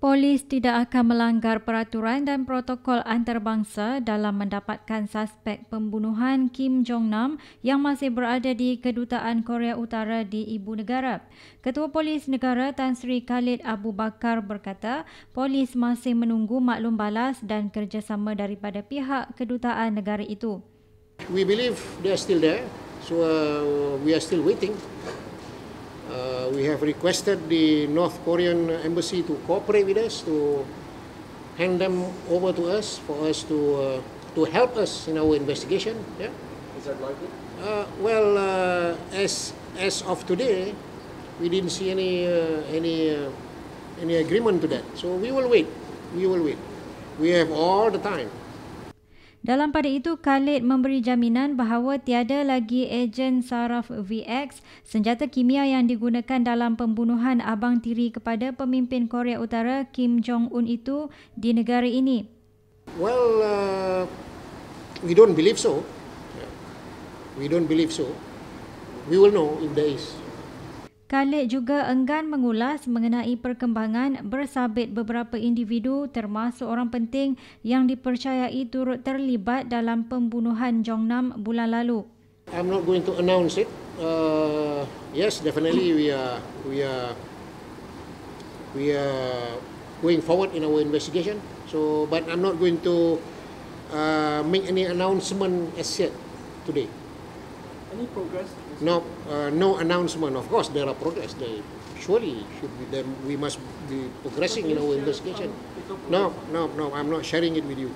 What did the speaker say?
polis tidak akan melanggar peraturan dan protokol antarabangsa dalam mendapatkan suspek pembunuhan Kim Jong-nam yang masih berada di Kedutaan Korea Utara di Ibu Negara. Ketua Polis Negara Tan Sri Khalid Abu Bakar berkata, polis masih menunggu maklum balas dan kerjasama daripada pihak Kedutaan Negara itu. We believe they are still there, so uh, we are still waiting Uh, we have requested the North Korean embassy to cooperate with us, to hand them over to us for us to, uh, to help us in our investigation. Yeah? Is that likely? Uh, well, uh, as, as of today, we didn't see any, uh, any, uh, any agreement to that. So we will wait. We will wait. We have all the time. Dalam pada itu, Khalid memberi jaminan bahawa tiada lagi ejen saraf VX, senjata kimia yang digunakan dalam pembunuhan abang tiri kepada pemimpin Korea Utara Kim Jong-un itu di negara ini. Well, uh, we don't believe so. We don't believe so. We will know if there is Khalid juga enggan mengulas mengenai perkembangan bersabit beberapa individu termasuk orang penting yang dipercayai turut terlibat dalam pembunuhan Jong Nam bulan lalu. I'm not going to announce it. Uh, yes, definitely we are we are we are going forward in our investigation. So, but I'm not going to uh, make any announcement as yet today. Any progress? No, uh, no announcement. Of course, there are progress. They surely should be. Then we must be progressing, in our investigation. Um, no, no, no. I'm not sharing it with you.